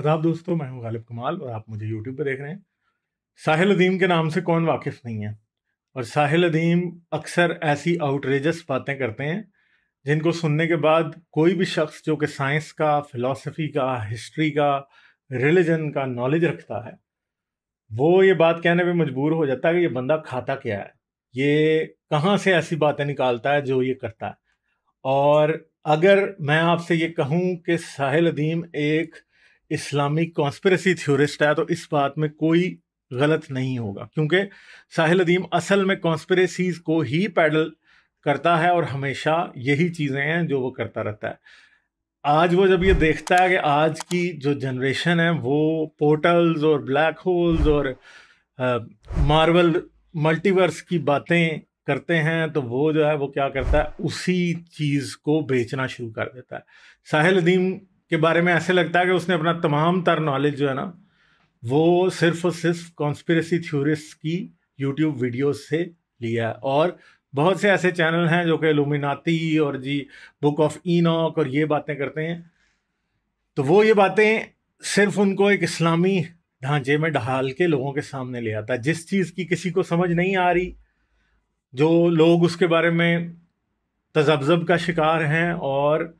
आदाब दोस्तों मैं हूं गालिब कमाल और आप मुझे यूट्यूब पर देख रहे हैं साहिल अदीम के नाम से कौन वाकिफ़ नहीं है और साहिल अदीम अक्सर ऐसी आउटरेजस बातें करते हैं जिनको सुनने के बाद कोई भी शख्स जो कि साइंस का फिलॉसफी का हिस्ट्री का रिलीजन का नॉलेज रखता है वो ये बात कहने पे मजबूर हो जाता है कि ये बंदा खाता क्या है ये कहाँ से ऐसी बातें निकालता है जो ये करता है और अगर मैं आपसे ये कहूँ कि साहिल अदीम एक इस्लामिक कॉन्स्परेसी थ्योरिस्ट है तो इस बात में कोई गलत नहीं होगा क्योंकि साहिल अदीम असल में कॉन्स्परेसीज को ही पैडल करता है और हमेशा यही चीज़ें हैं जो वो करता रहता है आज वो जब ये देखता है कि आज की जो जनरेशन है वो पोर्टल्स और ब्लैक होल्स और मार्वल मल्टीवर्स की बातें करते हैं तो वो जो है वो क्या करता है उसी चीज़ को बेचना शुरू कर देता है साहिल अदीम के बारे में ऐसे लगता है कि उसने अपना तमाम तर नॉलेज जो है ना वो सिर्फ और सिर्फ कॉन्स्परेसी थ्योरिस्ट की यूट्यूब वीडियोस से लिया है और बहुत से ऐसे चैनल हैं जो कि लुमिनाती और जी बुक ऑफ इनॉक और ये बातें करते हैं तो वो ये बातें सिर्फ उनको एक इस्लामी ढांचे में ढाल के लोगों के सामने ले आता है जिस चीज़ की किसी को समझ नहीं आ रही जो लोग उसके बारे में तजब्जब का शिकार हैं और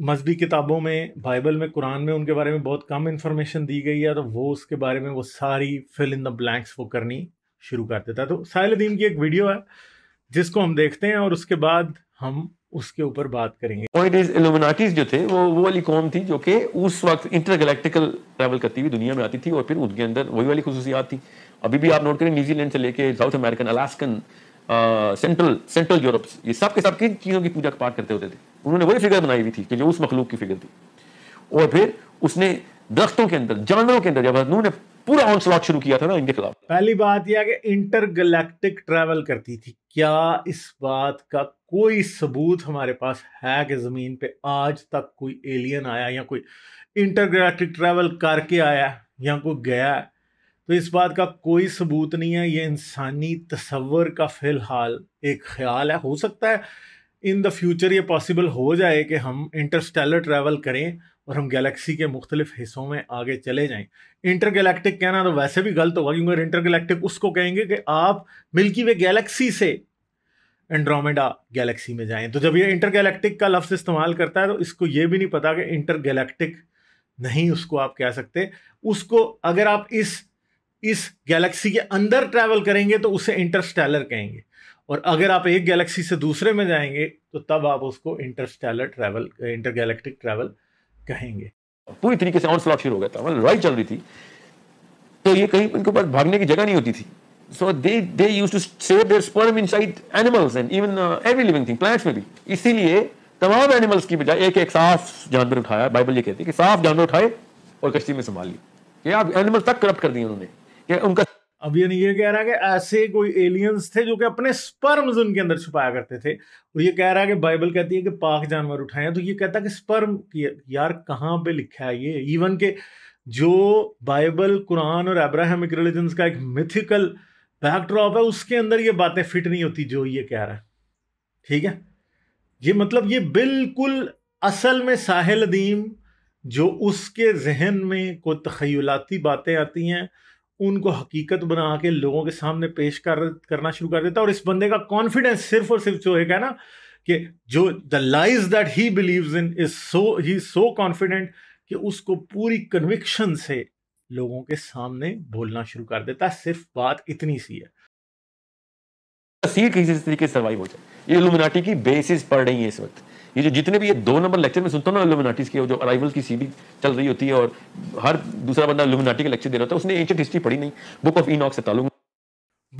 मजहबी किताबों में बाइबल में कुरान में उनके बारे में बहुत कम इन्फॉर्मेशन दी गई है तो वो उसके बारे में वो सारी फिल इन द ब्लैंक्स वो करनी शुरू कर देता है तो साहिल अदीम की एक वीडियो है जिसको हम देखते हैं और उसके बाद हम उसके ऊपर बात करेंगे पॉइंट इज इल्यूमिनाटीज जो थे वो वो वाली कौम थी जो कि उस वक्त इंटरगैलेक्टिकल ट्रैवल करती हुई दुनिया में आती थी और फिर उनके अंदर वही वाली खसूसियात थी अभी भी आप नोट करें न्यूजीलैंड से लेके South American Alaskan central central Europe ये सब के सब किन चीज़ों की पूजा पाठ करते होते थे उन्होंने वही फिगर बनाई हुई थी कि जो उस मखलूक की फिगर थी और फिर उसने दरख्तों के अंदर जानवरों के अंदर जब नू ने पूरा स्लॉट शुरू किया था ना इनके खिलाफ पहली बात यह कि इंटरगैलेक्टिक ट्रैवल करती थी क्या इस बात का कोई सबूत हमारे पास है कि ज़मीन पे आज तक कोई एलियन आया या कोई इंटरगैलेक्टिक ट्रैवल करके आया या कोई गया है तो इस बात का कोई सबूत नहीं है ये इंसानी तस्वर का फ़िलहाल एक ख्याल है हो सकता है इन द फ्यूचर ये पॉसिबल हो जाए कि हम इंटरस्टेलर ट्रैवल करें और हम गैलेक्सी के मुख्तलिफ हिस्सों में आगे चले जाएं इंटर गैलेक्टिक कहना तो वैसे भी गलत होगा क्योंकि इंटर गैलेक्टिक उसको कहेंगे कि आप मिल्की वे गैलेक्सी से एंड्रोमेडा गैलेक्सी में जाएं तो जब ये इंटर गैलेक्टिक का लफ्ज़ इस्तेमाल करता है तो इसको ये भी नहीं पता कि इंटर गैलेक्टिक नहीं उसको आप कह सकते उसको अगर आप इस इस गैलेक्सी के अंदर ट्रैवल करेंगे तो उसे इंटरस्टेलर कहेंगे और अगर आप एक गैलेक्सी से दूसरे में जाएंगे तो तब आप उसको interstellar travel intergalactic travel कहेंगे पूरी तरीके से ऑन स्लॉट शुरू हो गया था मतलब लड़ाई चल रही थी तो ये कहीं उनके पास भागने की जगह नहीं होती थी so they they used to save their sperm inside animals and even every living thing plants में भी इसीलिए तमाम एनिमल्स की बजाय एक एक साफ जानवर उठाया बाइबल ये कहती है कि साफ जानवर उठाए और कश्ती में संभाल ली ये आप एनिमल तक करप्ट कर दिए उन्होंने कि उनका अब ये नहीं ये कह रहा है कि ऐसे कोई एलियंस थे जो कि अपने स्पर्म्स उनके अंदर छुपाया करते थे और ये कह रहा है कि बाइबल कहती है कि पाक जानवर उठाए तो ये कहता है कि स्पर्म यार कहाँ पे लिखा है ये इवन के जो बाइबल कुरान और अब्राहमिक रिलीजन का एक मिथिकल बैकड्रॉप है उसके अंदर ये बातें फिट नहीं होती जो ये कह रहा है ठीक है ये मतलब ये बिल्कुल असल में साहिल अदीम जो उसके जहन में कोई तखयलाती बातें आती हैं उनको हकीकत बना के लोगों के सामने पेश कर करना शुरू कर देता है और इस बंदे का कॉन्फिडेंस सिर्फ और सिर्फ जो है ना कि जो the lies that he believe in is so he so confident कि उसको पूरी कन्विक्शन से लोगों के सामने बोलना शुरू कर देता है सिर्फ बात इतनी सी है किसी तरीके से सर्वाइव हो जाए ये लुमिनाटी की बेसिस पड़ रही है इस वक्त ये जो जितने भी ये दो नंबर लेक्चर में सुनता हूँ ना लुमिनाटीज के जो अराइवल की सीडी चल रही होती है और हर दूसरा बंदा लुमिनाटी का लेक्चर दे रहा था उसने एंशियंट हिस्ट्री पढ़ी नहीं बुक ऑफ इनॉक से तालुक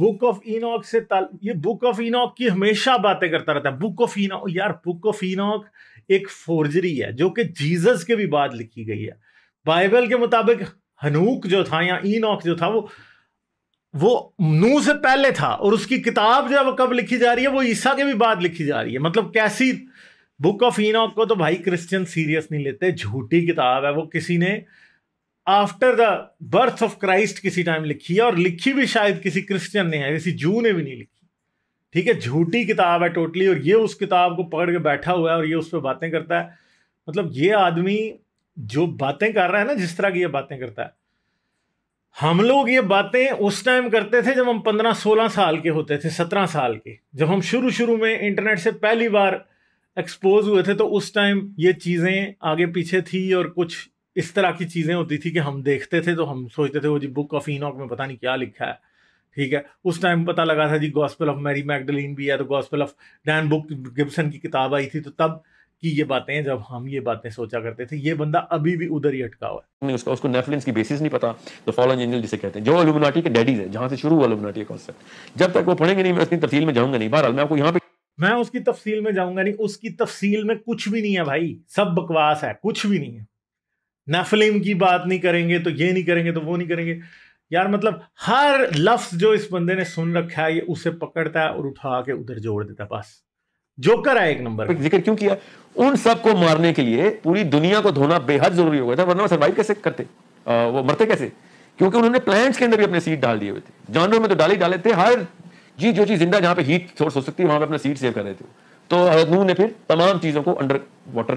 बुक ऑफ इनॉक से ताल ये बुक ऑफ इनॉक की हमेशा बातें करता रहता है बुक ऑफ इनॉक यार बुक ऑफ इनॉक एक फोर्जरी है जो कि जीसस के भी बाद लिखी गई है बाइबल के मुताबिक हनूक जो था या इनॉक जो था वो वो नू से पहले था और उसकी किताब जब कब लिखी जा रही है वो ईसा के भी बाद लिखी जा रही है मतलब कैसी बुक ऑफ इनॉक को तो भाई क्रिश्चियन सीरियस नहीं लेते झूठी किताब है वो किसी ने after the birth of Christ किसी टाइम लिखी है और लिखी भी शायद किसी क्रिश्चियन ने है किसी जू ने भी नहीं लिखी ठीक है झूठी किताब है टोटली और ये उस किताब को पकड़ के बैठा हुआ है और ये उस पर बातें करता है मतलब ये आदमी जो बातें कर रहा है ना जिस तरह की ये बातें करता है हम लोग ये बातें उस टाइम करते थे जब हम पंद्रह सोलह साल के होते थे सत्रह साल के जब हम शुरू शुरू में इंटरनेट से पहली बार एक्सपोज हुए थे तो उस टाइम ये चीज़ें आगे पीछे थी और कुछ इस तरह की चीज़ें होती थी कि हम देखते थे तो हम सोचते थे वो जी बुक ऑफ इनॉक में पता नहीं क्या लिखा है ठीक है उस टाइम पता लगा था जी गॉस्पल ऑफ मैरी मैगडलिन भी है तो gospel of Dan book Gibson की किताब आई थी तो तब कि ये बातें जब हम ये बातें सोचा करते थे ये बंदा अभी भी उधर ही अटका हुआ है उसका उसको नेफलिंस की बेसिस नहीं पता तो फॉलन एंजल जिसे कहते हैं जो एलुमिनाटी के डैडीज है जहां से शुरू हुआ एलुमिनाटी का कॉन्सेप्ट जब तक वो पढ़ेंगे नहीं मैं उसकी तफसील में जाऊंगा नहीं बहरहाल मैं आपको यहाँ पे मैं उसकी तफसील में जाऊंगा नहीं उसकी तफसील में कुछ भी नहीं है भाई सब बकवास है कुछ भी नहीं है नेफलिम की बात नहीं करेंगे तो ये नहीं करेंगे तो वो नहीं करेंगे यार मतलब हर लफ्ज जो इस बंदे ने सुन रखा है ये उसे पकड़ता है और उठा के उधर जोड़ देता है बस जोकर है एक नंबर जिक्र क्यों किया उन सबको मारने के लिए पूरी दुनिया को धोना बेहद जरूरी हो गया था वरना सर्वाइव कैसे करते आ, वो मरते कैसे क्योंकि उन्होंने प्लांट्स के अंदर भी अपने सीड डाल दिए हुए थे जानवर में तो डाले डाले थे हर जी जो चीज जिंदा जहां पे हीट सोर्स हो सकती है वहां पे अपना सीड सेव कर रहे थे तो नू ने फिर तमाम चीजों को अंडर वाटर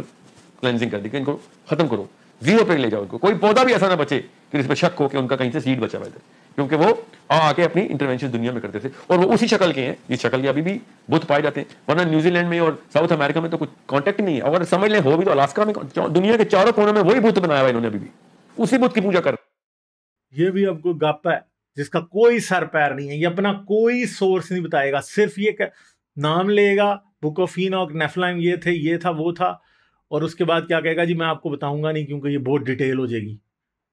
क्लेंजिंग कर दी कि इनको खत्म करो जीरो पे ले जाओ इनको कोई पौधा भी ऐसा ना बचे कि जिसमें शक हो कि उनका कहीं से सीड बचा हुआ था क्योंकि वो आके अपनी इंटरवेंशन दुनिया में करते थे और वो उसी शक्ल के हैं जिस शक्ल के अभी भी बहुत पाए जाते हैं वरना न्यूजीलैंड में और साउथ अमेरिका में तो कुछ कॉन्टेक्ट नहीं है अगर समझ लें हो भी तो अलास्का में दुनिया के चारों कोनों में वही बुत बनाया हुआ इन्होंने अभी भी उसी बुत की पूजा कर ये भी आपको गप है जिसका कोई सर पैर नहीं है ये अपना कोई सोर्स नहीं बताएगा सिर्फ ये नाम लेगा बुक ऑफ फीनॉक नेफलाइम ये थे ये था वो था और उसके बाद क्या कहेगा जी मैं आपको बताऊंगा नहीं क्योंकि ये बहुत डिटेल हो जाएगी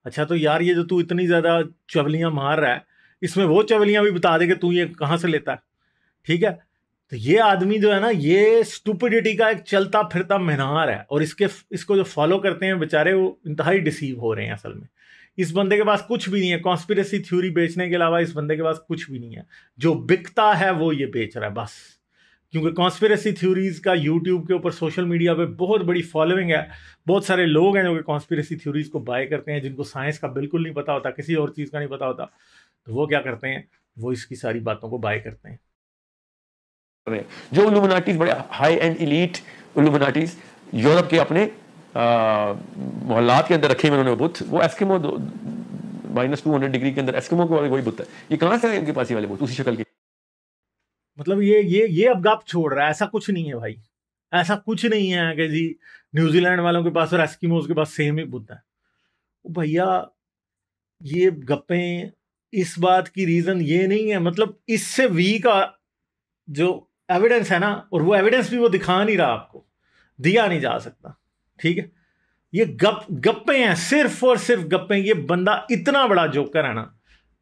अच्छा तो यार ये जो तू इतनी ज़्यादा चवलियाँ मार रहा है इसमें वो चवलियाँ भी बता दे कि तू ये कहाँ से लेता है ठीक है तो ये आदमी जो है ना ये स्टूपिडिटी का एक चलता फिरता मीनार है और इसके इसको जो फॉलो करते हैं बेचारे वो इंतहाई डिसीव हो रहे हैं असल में इस बंदे के पास कुछ भी नहीं है कॉन्स्पिरेसी थ्योरी बेचने के अलावा इस बंदे के पास कुछ भी नहीं है जो बिकता है वो ये बेच रहा है बस क्योंकि कॉन्स्पेरेसी थ्योरीज़ का यूट्यूब के ऊपर सोशल मीडिया पे बहुत बड़ी फॉलोइंग है बहुत सारे लोग हैं जो कि कॉन्स्पेरेसी थ्योरीज़ को बाय करते हैं जिनको साइंस का बिल्कुल नहीं पता होता किसी और चीज़ का नहीं पता होता तो वो क्या करते हैं वो इसकी सारी बातों को बाय करते हैं जो लुमिनाटीज बड़े high and elite illuminatis Europe के अपने मोहल्लात के अंदर रखे हुए उन्होंने बुत वो Eskimo minus two hundred degree के अंदर एस्किमो के वाले वही बुत है ये कहाँ से है इनके पास ही वाले बुत उसी शक्ल के मतलब ये ये ये अब गाप छोड़ रहा है ऐसा कुछ नहीं है भाई ऐसा कुछ नहीं है कि जी न्यूजीलैंड वालों के पास और एस्किमोज के पास सेम ही बुद्ध है भैया ये गप्पे इस बात की रीज़न ये नहीं है मतलब इससे वी का जो एविडेंस है ना और वो एविडेंस भी वो दिखा नहीं रहा आपको दिया नहीं जा सकता ठीक है ये गप गप्पे हैं सिर्फ और सिर्फ गप्पे ये बंदा इतना बड़ा जोकर है ना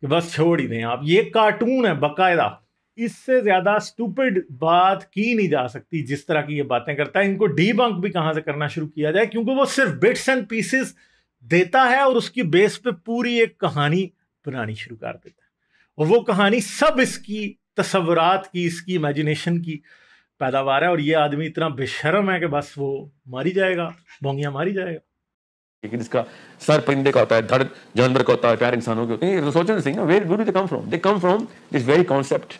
कि बस छोड़ ही दें आप ये कार्टून है बकायदा इससे ज़्यादा स्टूपिड बात की नहीं जा सकती जिस तरह की ये बातें करता है इनको डीबंक भी कहां से करना शुरू किया जाए क्योंकि वो सिर्फ बिट्स एंड पीसेस देता है और उसकी बेस पे पूरी एक कहानी बनानी शुरू कर देता है और वो कहानी सब इसकी तस्वरात की इसकी इमेजिनेशन की पैदावार है और ये आदमी इतना बेशरम है कि बस वो मारी जाएगा भोंगिया मारी जाएगा लेकिन इसका सर परिंदे का होता है धड़ जानवर का होता है प्यार इंसानों के होते हैं तो सोचना सही where do they come from they come from this very concept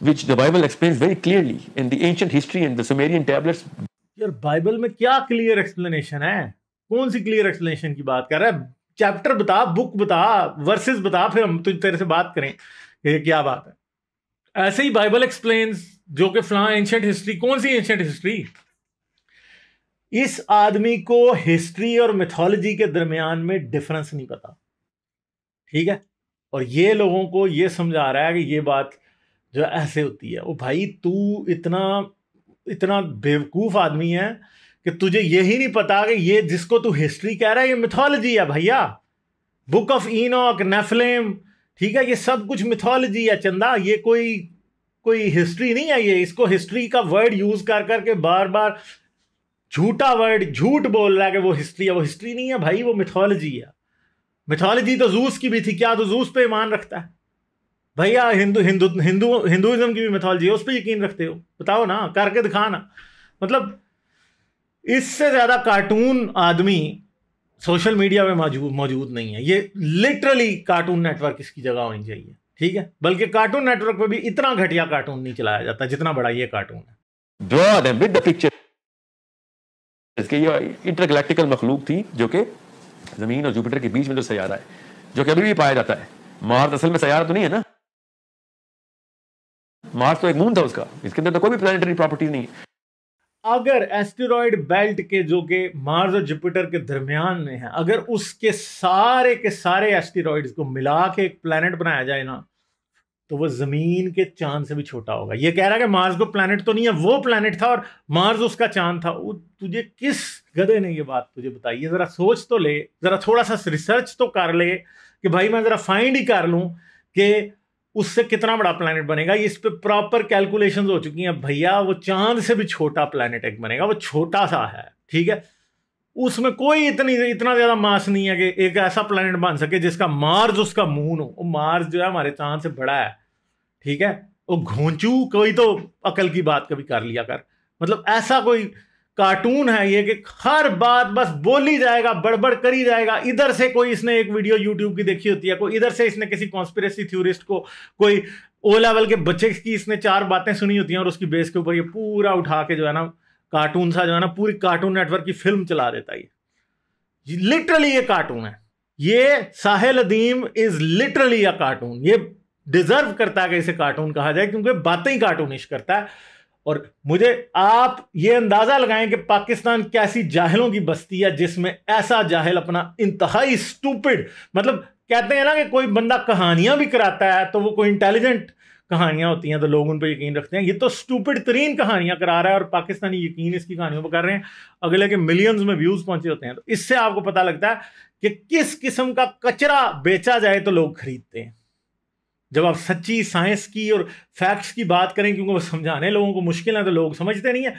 which the Bible explains very clearly in the ancient history and the Sumerian tablets. Your Bible में क्या clear explanation है कौन सी clear explanation की बात कर रहा है Chapter बता book बता verses बता फिर हम तुझ तेरे से बात करें ये क्या बात है ऐसे ही Bible explains जो कि फला ancient history, कौन सी ancient history? इस आदमी को हिस्ट्री और मिथोलॉजी के दरमियान में डिफरेंस नहीं पता ठीक है और ये लोगों को ये समझा रहा है कि ये बात जो ऐसे होती है वो भाई तू इतना इतना बेवकूफ़ आदमी है कि तुझे ये ही नहीं पता कि ये जिसको तू हिस्ट्री कह रहा है ये मिथोलॉजी है भैया बुक ऑफ इनोक नेफलेम ठीक है ये सब कुछ मिथोलॉजी है चंदा ये कोई कोई हिस्ट्री नहीं है ये इसको हिस्ट्री का वर्ड यूज़ कर करके बार बार झूठा वर्ड झूठ बोल रहा है कि वो हिस्ट्री है वो हिस्ट्री नहीं है भाई वो मिथोलॉजी है मिथोलॉजी तो जूस की भी थी क्या तो जूस पे ईमान रखता है भैया हिंदू हिंदू हिंदू हिंदुज़म की भी मिथोलॉजी है उस पर यकीन रखते हो बताओ ना करके दिखाना मतलब इससे ज़्यादा कार्टून आदमी सोशल मीडिया में मौजूद मौजूद नहीं है ये लिटरली कार्टून नेटवर्क इसकी जगह होनी चाहिए ठीक है बल्कि कार्टून नेटवर्क पर भी इतना घटिया कार्टून नहीं चलाया जाता जितना बड़ा ये कार्टून है विद द पिक्चर इसके ये इंटरगैलेक्टिकल मखलूक थी जो कि जमीन और जुपिटर के बीच में जो सैारा है जो कि अभी भी पाया जाता है मार्स असल में सैारा तो नहीं है ना मार्स तो एक मून था उसका इसके अंदर तो कोई भी प्लानिटरी प्रॉपर्टी नहीं है अगर एस्टेरॉयड बेल्ट के जो के मार्स और जुपिटर के दरमियान में है अगर उसके सारे के सारे एस्टेरॉयड्स को मिला के एक प्लानट बनाया जाए ना तो वो जमीन के चांद से भी छोटा होगा ये कह रहा है कि मार्स को प्लानट तो नहीं है वो प्लानट था और मार्स उसका चांद था वो तुझे किस गधे ने ये बात तुझे बताई है ज़रा सोच तो ले ज़रा थोड़ा सा रिसर्च तो कर ले कि भाई मैं ज़रा फाइंड ही कर लूँ कि उससे कितना बड़ा प्लानट बनेगा इस पर प्रॉपर कैलकुलेशन हो चुकी हैं भैया वो चांद से भी छोटा प्लानट एक बनेगा वो छोटा सा है ठीक है उसमें कोई इतनी इतना ज़्यादा मास नहीं है कि एक ऐसा प्लानट बन सके जिसका मार्स उसका मून हो वो मार्स जो है हमारे चांद से बड़ा है ठीक है वो घोंचू कोई तो अकल की बात कभी कर लिया कर मतलब ऐसा कोई कार्टून है ये कि हर बात बस बोली जाएगा बड़बड़ करी जाएगा इधर से कोई इसने एक वीडियो यूट्यूब की देखी होती है कोई इधर से इसने किसी कॉन्स्पिरेसी थ्योरिस्ट को कोई ओ लेवल के बच्चे की इसने चार बातें सुनी होती हैं और उसकी बेस के ऊपर ये पूरा उठा के जो है ना कार्टून सा जो है ना पूरी कार्टून नेटवर्क की फिल्म चला देता है लिटरली ये कार्टून है ये Sahil Adeem is literally a cartoon ये डिजर्व करता है कि इसे कार्टून कहा जाए क्योंकि बातें ही कार्टूनिश करता है और मुझे आप ये अंदाज़ा लगाएं कि पाकिस्तान कैसी जाहलों की बस्ती है जिसमें ऐसा जाहल अपना इंतहाई स्टूपिड मतलब कहते हैं ना कि कोई बंदा कहानियां भी कराता है तो वो कोई इंटेलिजेंट कहानियां होती हैं तो लोग उन पर यकीन रखते हैं ये तो स्टूपिड तरीन कहानियां करा रहा है और पाकिस्तानी यकीन इसकी कहानियों पर कर रहे हैं अगले के मिलियंस में व्यूज़ पहुंचे होते हैं तो इससे आपको पता लगता है कि किस किस्म का कचरा बेचा जाए तो लोग खरीदते हैं जब आप सच्ची साइंस की और फैक्ट्स की बात करें क्योंकि वो समझाने लोगों को मुश्किल है तो लोग समझते नहीं है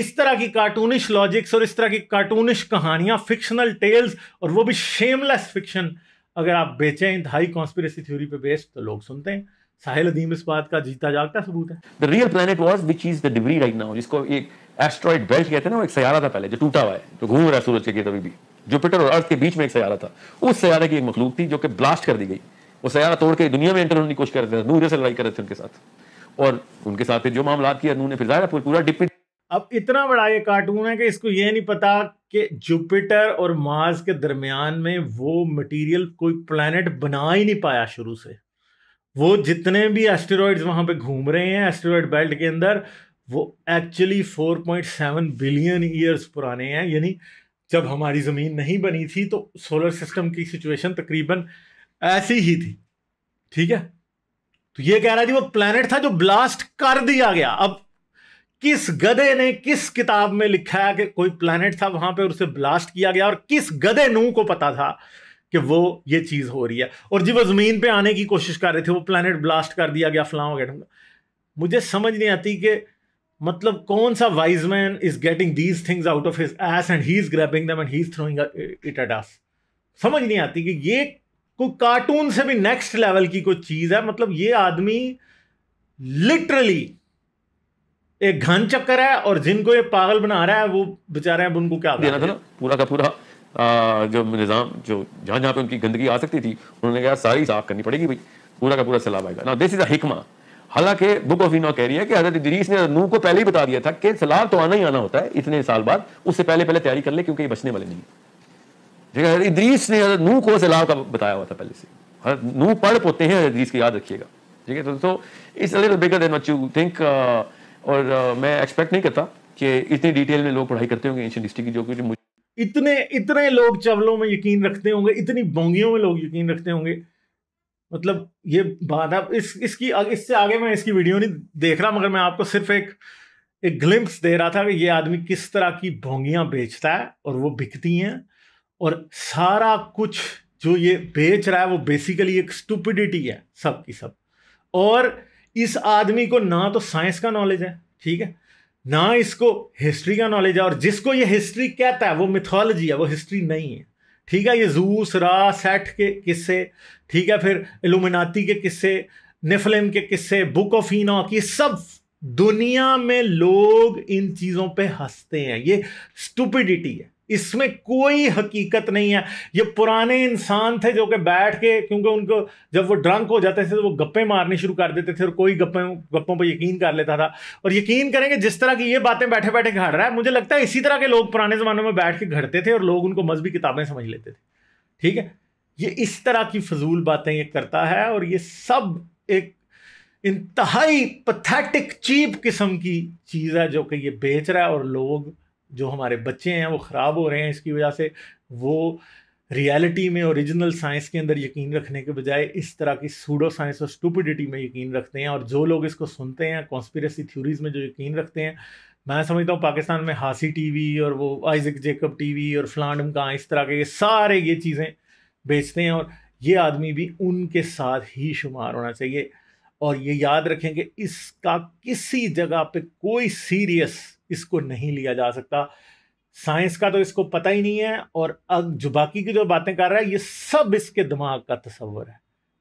इस तरह की कार्टूनिश लॉजिक्स और इस तरह की कार्टूनिश कहानियां फिक्शनल टेल्स और वो भी शेमलेस फिक्शन अगर आप बेचें हाई कॉन्स्पिरेसी थ्योरी पे बेस्ड तो लोग सुनते हैं साहिल अदीम इस बात का जीता जागता सबूत है the real planet was which is the degree right now जिसको एक एस्ट्रॉइड बेल्ट कहते हैं ना वो एक सयारा था पहले जो टूटा हुआ है जो घूम रहा है सूरज के गिरते भी जुपिटर और अर्थ के बीच में एक सयारा था उस सयारे की एक मखलूक थी जो कि ब्लास्ट कर दी गई वो सयारा तोड़ के दुनिया में एंटर होने की कोशिश कर रहे थे नूर से लड़ाई कर रहे थे उनके साथ और उनके साथ जो मामला किया नू ने फिर जाहिर पूरा डिप्टी अब इतना बड़ा ये कार्टून है कि इसको ये नहीं पता कि जुपिटर और मार्स के दरमियान में वो मटेरियल कोई प्लानट बना ही नहीं पाया शुरू से वो जितने भी एस्टेरॉयड्स वहाँ पे घूम रहे हैं एस्टेरॉयड बेल्ट के अंदर वो एक्चुअली 4.7 बिलियन ईयर्स पुराने हैं यानी जब हमारी ज़मीन नहीं बनी थी तो सोलर सिस्टम की सिचुएशन तकरीबन ऐसी ही थी ठीक है तो ये कह रहा थी वो प्लेनेट था जो ब्लास्ट कर दिया गया अब किस गधे ने किस किताब में लिखा है कि कोई प्लेनेट था वहां पे और उसे ब्लास्ट किया गया और किस गधे नू को पता था कि वो ये चीज हो रही है और जी वो जमीन पे आने की कोशिश कर रहे थे वो प्लेनेट ब्लास्ट कर दिया गया फलां वगैरह मुझे समझ नहीं आती कि मतलब कौन सा wise man is getting these things out of his ass and he is grappling them and he is throwing it at us समझ नहीं आती कि ये को कार्टून से भी नेक्स्ट लेवल की कोई चीज है मतलब ये आदमी लिटरली एक घन चक्कर है और जिनको ये पागल बना रहा है वो बेचारे हैं उनको क्या देना था ना पूरा का पूरा जो निज़ाम जो जहाँ जहाँ पे उनकी गंदगी आ सकती थी उन्होंने कहा सारी साफ करनी पड़ेगी भाई पूरा का पूरा सलाब आएगा ना दिस इज हिकमा हालांकि बुक ऑफ इना कह रही है कि हजरत इदरीस ने नू को पहले ही बता दिया था कि सलाब तो आना ही आना होता है इतने साल बाद उससे पहले पहले तैयारी कर ले क्योंकि ये बचने वाले नहीं है इद्रीस ने हजरत को सलाम का बताया हुआ था पहले से हजरत पढ़ पोते हैं इद्रीस की याद रखिएगा ठीक है तो it's little bigger than what you think और uh, मैं एक्सपेक्ट नहीं करता कि इतनी डिटेल में लोग पढ़ाई करते होंगे एंशियन हिस्ट्री की जो कि मुझे इतने इतने लोग चवलों में यकीन रखते होंगे इतनी बोंगियों में लोग यकीन रखते होंगे मतलब ये बात आप इस इसकी इससे आगे मैं इसकी वीडियो नहीं देख रहा मगर मैं आपको सिर्फ एक एक ग्लिम्प्स दे रहा था कि ये आदमी किस तरह की भोंगियाँ बेचता है और वो बिकती हैं और सारा कुछ जो ये बेच रहा है वो बेसिकली एक स्टूपिडिटी है सब की सब और इस आदमी को ना तो साइंस का नॉलेज है ठीक है ना इसको हिस्ट्री का नॉलेज है और जिसको ये हिस्ट्री कहता है वो मिथोलॉजी है वो हिस्ट्री नहीं है ठीक है ये जूस रा सेठ के किस्से ठीक है फिर एलुमिनाती के किस्से निफलिम के किस्से बुक ऑफ इनॉक ये सब दुनिया में लोग इन चीज़ों पे हंसते हैं ये स्टूपिडिटी है इसमें कोई हकीकत नहीं है ये पुराने इंसान थे जो कि बैठ के क्योंकि उनको जब वो ड्रंक हो जाते थे तो वो गप्पे मारने शुरू कर देते थे और कोई गप्पे गप्पों पर यकीन कर लेता था और यकीन करेंगे जिस तरह की ये बातें बैठे बैठे घड़ रहा है मुझे लगता है इसी तरह के लोग पुराने ज़माने में बैठ के घड़ते थे और लोग उनको मजहबी किताबें समझ लेते थे ठीक है ये इस तरह की फजूल बातें ये करता है और ये सब एक इंतहाई पथेटिक चीप किस्म की चीज़ है जो कि ये बेच रहा है और लोग जो हमारे बच्चे हैं वो ख़राब हो रहे हैं इसकी वजह से वो रियलिटी में ओरिजिनल साइंस के अंदर यकीन रखने के बजाय इस तरह की सूडो साइंस और स्टूपिडिटी में यकीन रखते हैं और जो लोग इसको सुनते हैं कॉन्स्पिरेसी थ्योरीज में जो यकीन रखते हैं मैं समझता हूँ पाकिस्तान में हासी टीवी और वो आइजक जेकब टीवी और फ्लांडम का इस तरह के ये सारे ये चीज़ें बेचते हैं और ये आदमी भी उनके साथ ही शुमार होना चाहिए और ये याद रखें कि इसका किसी जगह पे कोई सीरियस इसको नहीं लिया जा सकता साइंस का तो इसको पता ही नहीं है और अब जो बाकी की जो बातें कर रहा है ये सब इसके दिमाग का तस्वर है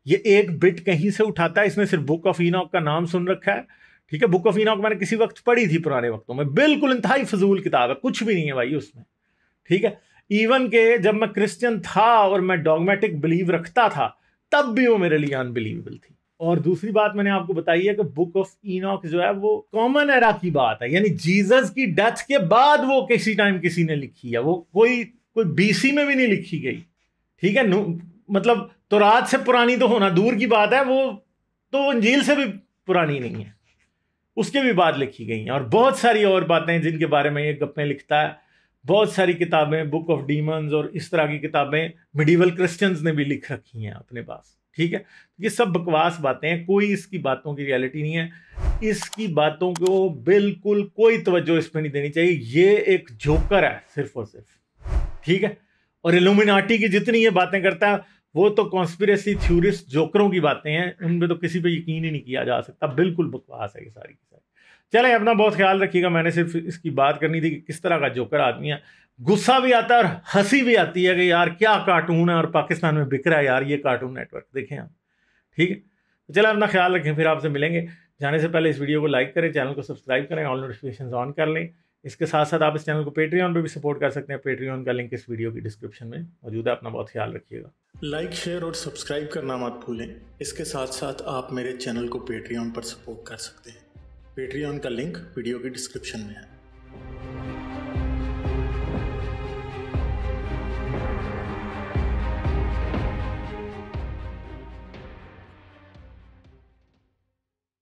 ये एक बिट कहीं से उठाता है इसने सिर्फ बुक ऑफ इनॉक का नाम सुन रखा है ठीक है बुक ऑफ इनॉक मैंने किसी वक्त पढ़ी थी पुराने वक्तों में बिल्कुल इंतहाई फजूल किताब है कुछ भी नहीं है भाई उसमें ठीक है इवन के जब मैं क्रिश्चियन था और मैं डॉगमेटिक बिलीव रखता था तब भी वो मेरे लिए अनबिलीवेबल थी और दूसरी बात मैंने आपको बताई है कि बुक ऑफ इनॉक जो है वो कॉमन एरा की बात है यानी जीसस की डेथ के बाद वो किसी टाइम किसी ने लिखी है वो कोई कोई बीसी में भी नहीं लिखी गई ठीक है मतलब तो रात से पुरानी तो होना दूर की बात है वो तो अंजील से भी पुरानी नहीं है उसके भी बाद लिखी गई हैं और बहुत सारी और बातें जिनके बारे में ये गप्पें लिखता है बहुत सारी किताबें बुक ऑफ डीमंस और इस तरह की किताबें मिडिवल क्रिश्चियंस ने भी लिख रखी हैं अपने पास ठीक है ये सब बकवास बातें हैं कोई इसकी बातों की रियलिटी नहीं है इसकी बातों को बिल्कुल कोई तवज्जो इस पर नहीं देनी चाहिए ये एक जोकर है सिर्फ और सिर्फ ठीक है और एलुमिनाटी की जितनी ये बातें करता है वो तो कॉन्स्पिरेसी थ्योरिस्ट जोकरों की बातें हैं उनमें तो किसी पे यकीन ही नहीं किया जा सकता बिल्कुल बकवास है ये सारी की सारी चले अपना बहुत ख्याल रखिएगा मैंने सिर्फ इसकी बात करनी थी कि किस तरह का जोकर आदमी है गुस्सा भी आता है और हंसी भी आती है कि यार क्या कार्टून है और पाकिस्तान में बिक रहा है यार ये कार्टून नेटवर्क देखें आप ठीक है तो चलो अपना ख्याल रखें फिर आपसे मिलेंगे जाने से पहले इस वीडियो को लाइक करें चैनल को सब्सक्राइब करें ऑल नोटिफिकेशन ऑन कर लें इसके साथ साथ आप इस चैनल को पेट्रीऑन पर भी सपोर्ट कर सकते हैं पेट्रीऑन का लिंक इस वीडियो की डिस्क्रिप्शन में मौजूद है अपना बहुत ख्याल रखिएगा लाइक शेयर और सब्सक्राइब करना मत भूलें इसके साथ साथ आप मेरे चैनल को पेट्रीऑन पर सपोर्ट कर सकते हैं पेट्रीऑन का लिंक वीडियो की डिस्क्रिप्शन में है